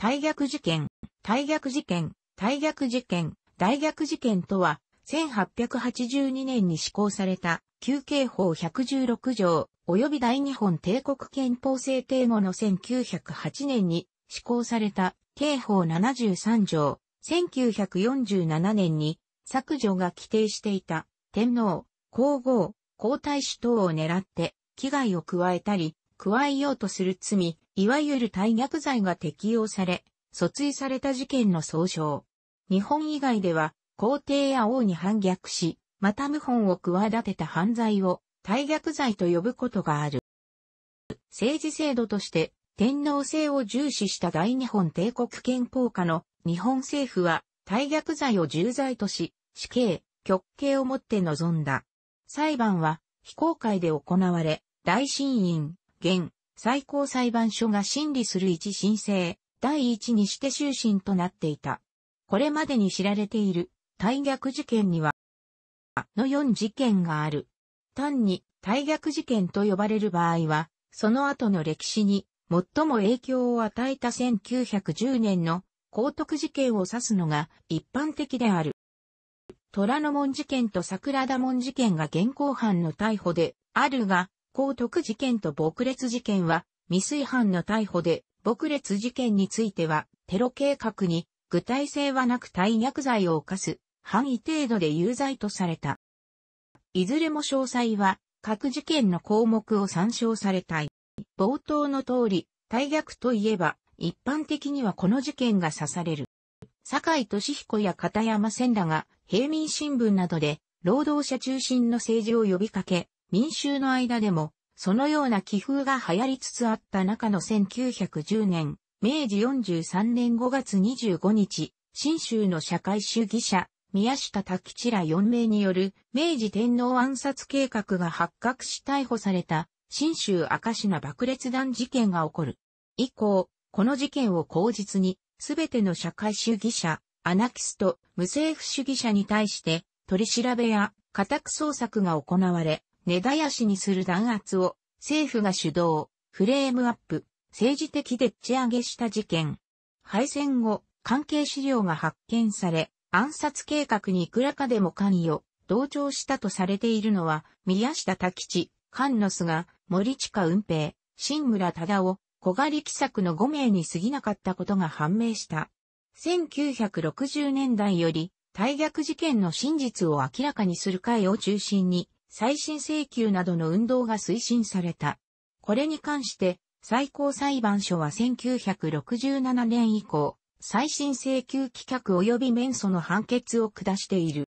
大逆事件、大逆事件、大逆事件、大逆事件とは、1882年に施行された、旧刑法116条、及び大日本帝国憲法制定後の1908年に施行された、刑法73条、1947年に削除が規定していた、天皇、皇后、皇太子等を狙って、危害を加えたり、加えようとする罪、いわゆる退逆罪が適用され、訴追された事件の総称。日本以外では、皇帝や王に反逆し、また謀反を企てた犯罪を、退逆罪と呼ぶことがある。政治制度として、天皇制を重視した大日本帝国憲法下の日本政府は、退逆罪を重罪とし、死刑、極刑をもって臨んだ。裁判は、非公開で行われ、大審院、現、最高裁判所が審理する一申請、第一にして終身となっていた。これまでに知られている、大逆事件には、の4事件がある。単に、大逆事件と呼ばれる場合は、その後の歴史に、最も影響を与えた1910年の、高徳事件を指すのが一般的である。虎ノ門事件と桜田門事件が現行犯の逮捕であるが、高徳事件と撲裂事件は、未遂犯の逮捕で、撲裂事件については、テロ計画に具体性はなく大逆罪を犯す、範囲程度で有罪とされた。いずれも詳細は、各事件の項目を参照されたい。冒頭の通り、大逆といえば、一般的にはこの事件が指される。坂井俊彦や片山千らが、平民新聞などで、労働者中心の政治を呼びかけ、民衆の間でも、そのような気風が流行りつつあった中の1910年、明治43年5月25日、新州の社会主義者、宮下拓吉ら4名による明治天皇暗殺計画が発覚し逮捕された新州赤品爆裂弾事件が起こる。以降、この事件を口実に、すべての社会主義者、アナキスト、無政府主義者に対して、取り調べや家宅捜索が行われ、根絶やしにする弾圧を政府が主導、フレームアップ、政治的でっち上げした事件。敗戦後、関係資料が発見され、暗殺計画にいくらかでも関与、同調したとされているのは、宮下多吉、菅野菅、森近運平、新村忠夫、小狩喜作の5名に過ぎなかったことが判明した。1960年代より、大逆事件の真実を明らかにする会を中心に、再審請求などの運動が推進された。これに関して、最高裁判所は1967年以降、再審請求棄却及び免訴の判決を下している。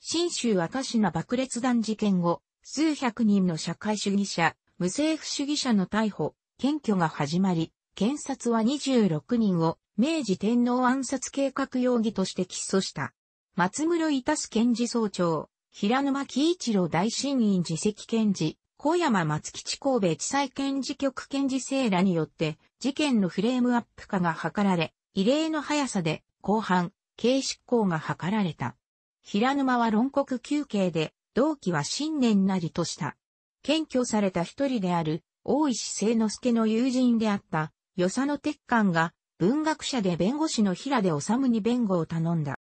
新州赤石爆裂弾事件後、数百人の社会主義者、無政府主義者の逮捕、検挙が始まり、検察は26人を明治天皇暗殺計画容疑として起訴した。松室伊達検事総長、平沼喜一郎大新院自責検事、小山松吉神戸地裁検事局検事生らによって、事件のフレームアップ化が図られ、異例の速さで、後半、刑執行が図られた。平沼は論告休刑で、同期は新年なりとした。検挙された一人である、大石聖之助の友人であった、与謝野鉄幹が、文学者で弁護士の平で治に弁護を頼んだ。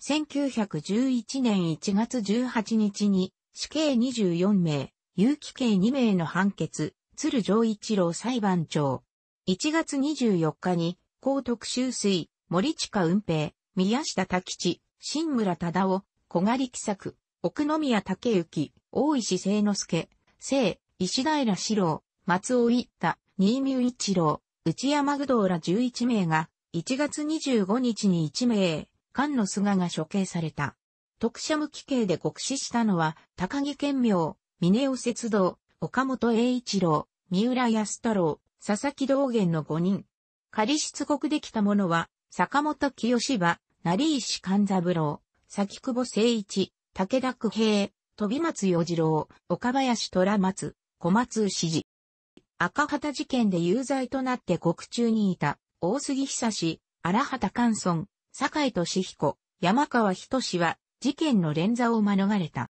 1911年1月18日に死刑24名、有期刑2名の判決、鶴城一郎裁判長。1月24日に、高徳修水、森近運平、宮下滝吉、新村忠夫、小狩喜作、奥宮武之、大石聖之助、聖、石平四郎、松尾一太、新見一郎、内山具道ら11名が、1月25日に1名、菅の菅が処刑された。特赦無期刑で獄死したのは、高木健明、峰尾節道、岡本栄一郎、三浦康太郎、佐々木道元の5人。仮出国できた者は、坂本清芝、成石勘三郎、木久保誠一、武田久平、飛松洋次郎、岡林虎松、小松氏。持。赤旗事件で有罪となって獄中にいた、大杉久志、荒畑寛村、坂井俊彦、山川仁は事件の連座を免れた。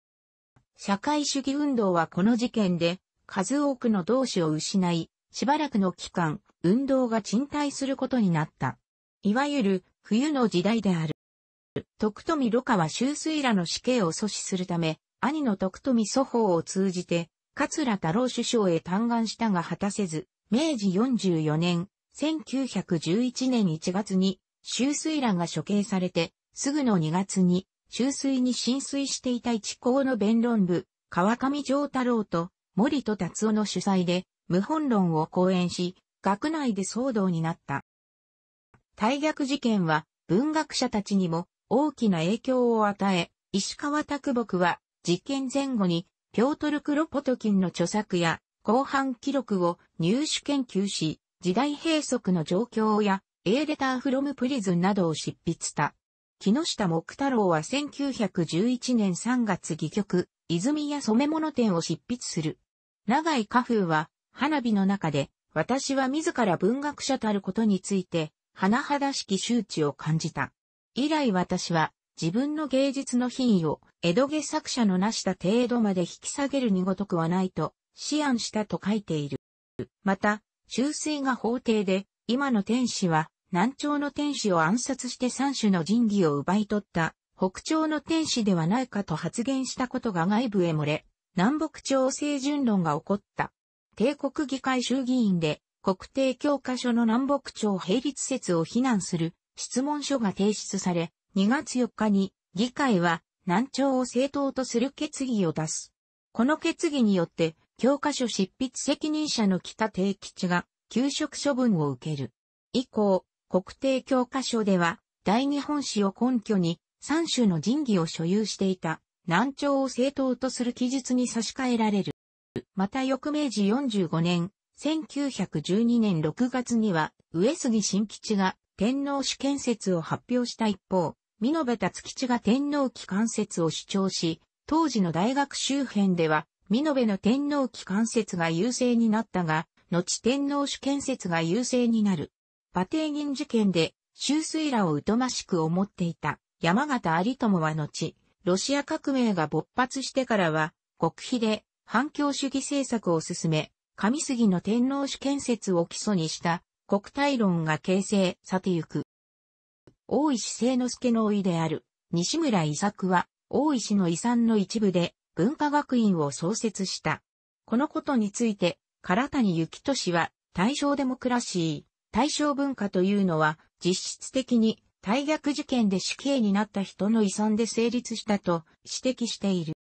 社会主義運動はこの事件で数多くの同志を失い、しばらくの期間、運動が沈滞することになった。いわゆる冬の時代である。徳富呂は周水らの死刑を阻止するため、兄の徳富祖法を通じて、桂太郎首相へ嘆願したが果たせず、明治44年、1911年1月に周水欄が処刑されて、すぐの2月に、周水に浸水していた一行の弁論部、川上城太郎と森戸達夫の主催で、無本論を講演し、学内で騒動になった。大逆事件は、文学者たちにも大きな影響を与え、石川拓木は、実験前後に、ピョートル・クロポトキンの著作や、後半記録を入手研究し、時代閉塞の状況やエーデターフロムプリズンなどを執筆した。木下木太郎は1911年3月戯曲、泉や染物展を執筆する。長井花風は、花火の中で、私は自ら文学者たることについて、はだしき周知を感じた。以来私は、自分の芸術の品位を、江戸下作者のなした程度まで引き下げるにごとくはないと、思案したと書いている。また、修正が法廷で、今の天使は、南朝の天使を暗殺して三種の神器を奪い取った北朝の天使ではないかと発言したことが外部へ漏れ、南北朝政順論が起こった。帝国議会衆議院で国定教科書の南北朝並立説を非難する質問書が提出され、2月4日に議会は南朝を正当とする決議を出す。この決議によって、教科書執筆責任者の北定吉が休職処分を受ける。以降、国定教科書では、大日本史を根拠に、三種の神器を所有していた、南朝を正当とする記述に差し替えられる。また翌明治45年、1912年6月には、上杉新吉が天皇主建設を発表した一方、美延達吉が天皇機関説を主張し、当時の大学周辺では、美延の天皇機関説が優勢になったが、後天皇主建設が優勢になる。馬帝銀事件で、周水らを疎ましく思っていた山形有友は後、ロシア革命が勃発してからは、極秘で反共主義政策を進め、上杉の天皇主建設を基礎にした国体論が形成さてゆく。大石聖之助の老いである西村伊作は大石の遺産の一部で文化学院を創設した。このことについて、唐谷幸俊は大正でも暮らし。対象文化というのは、実質的に、大逆事件で死刑になった人の遺産で成立したと指摘している。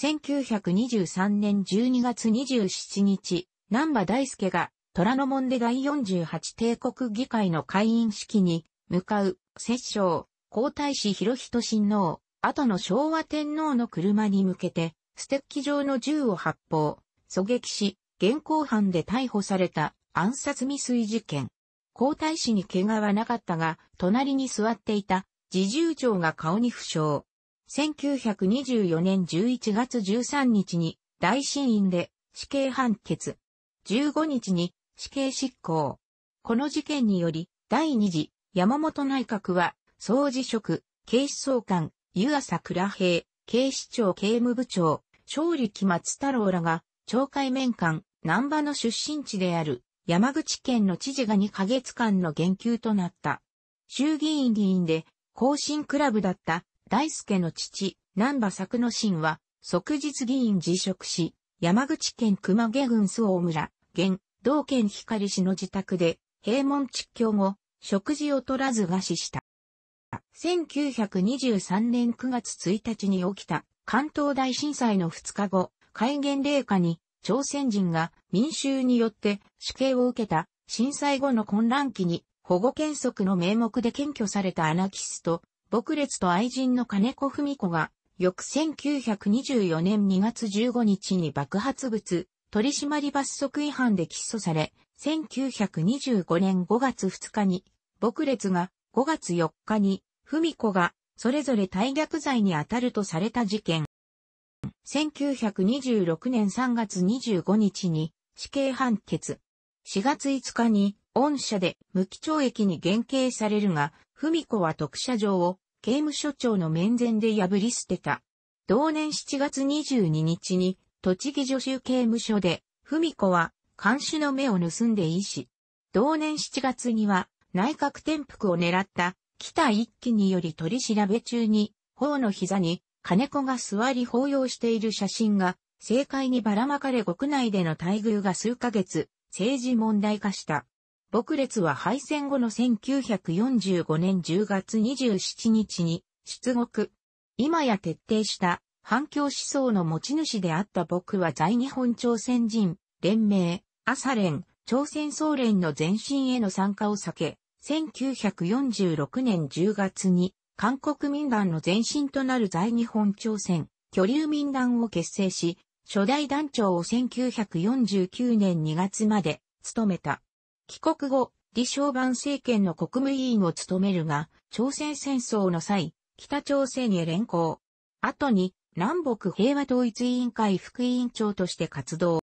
1923年12月27日、南波大輔が虎ノ門で第48帝国議会の会員式に向かう、摂政、皇太子広仁親王、後の昭和天皇の車に向けて、ステッキ状の銃を発砲、狙撃し、現行犯で逮捕された暗殺未遂事件。皇太子に怪我はなかったが、隣に座っていた、自重長が顔に負傷。1924年11月13日に、大審院で死刑判決。15日に死刑執行。この事件により、第2次山本内閣は、総辞職、警視総監、湯浅倉平、警視庁刑務部長、勝利木松太郎らが、懲戒面官、南波の出身地である、山口県の知事が2ヶ月間の言及となった。衆議院議員で、後進クラブだった大輔の父、南波作之進は、即日議員辞職し、山口県熊毛郡総大村、現、道県光市の自宅で、平門実況後、食事を取らず餓死した。1923年9月1日に起きた関東大震災の2日後、戒厳令下に朝鮮人が民衆によって死刑を受けた震災後の混乱期に保護原則の名目で検挙されたアナキスト、牧列と愛人の金子文子が、翌1924年2月15日に爆発物、取締罰則違反で起訴され、1925年5月2日に、牧列が5月4日に、文子が、それぞれ大逆罪に当たるとされた事件。1926年3月25日に死刑判決。4月5日に、恩赦で無期懲役に減刑されるが、文子は特赦状を刑務所長の面前で破り捨てた。同年7月22日に、栃木助手刑務所で、文子は監視の目を盗んで医師。同年7月には、内閣転覆を狙った、北一揆により取り調べ中に、頬の膝に金子が座り抱擁している写真が、政界にばらまかれ国内での待遇が数ヶ月、政治問題化した。牧列は敗戦後の1945年10月27日に出国。今や徹底した反共思想の持ち主であった僕は在日本朝鮮人、連盟、朝連、朝鮮総連の前身への参加を避け、1946年10月に韓国民団の前身となる在日本朝鮮、居留民団を結成し、初代団長を1949年2月まで務めた。帰国後、李承晩政権の国務委員を務めるが、朝鮮戦争の際、北朝鮮へ連行。後に、南北平和統一委員会副委員長として活動。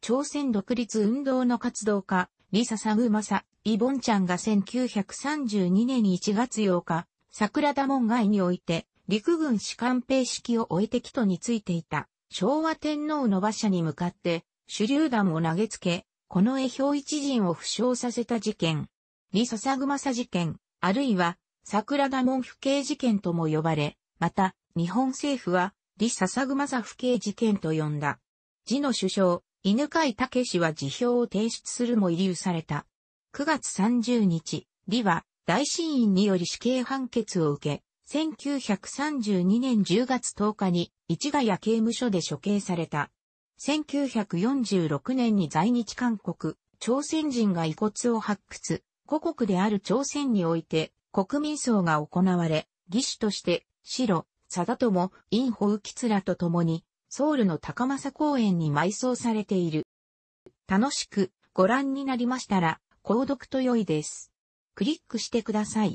朝鮮独立運動の活動家、李佐サグマサ、イ・ボンチャンが1932年1月8日、桜田門外において、陸軍士官兵式を終えて帰途についていた、昭和天皇の馬車に向かって、手榴弾を投げつけ、この絵表一陣を負傷させた事件、李笹熊さ事件、あるいは、桜田門不敬事件とも呼ばれ、また、日本政府は、李笹熊不敬事件と呼んだ。次の首相、犬飼武氏は辞表を提出するも遺留された。9月30日、李は、大審院により死刑判決を受け、1932年10月10日に市ヶ谷刑務所で処刑された。1946年に在日韓国、朝鮮人が遺骨を発掘、故国である朝鮮において国民葬が行われ、義士として白、貞友、インホウキツらと共に、ソウルの高政公園に埋葬されている。楽しくご覧になりましたら、購読と良いです。クリックしてください。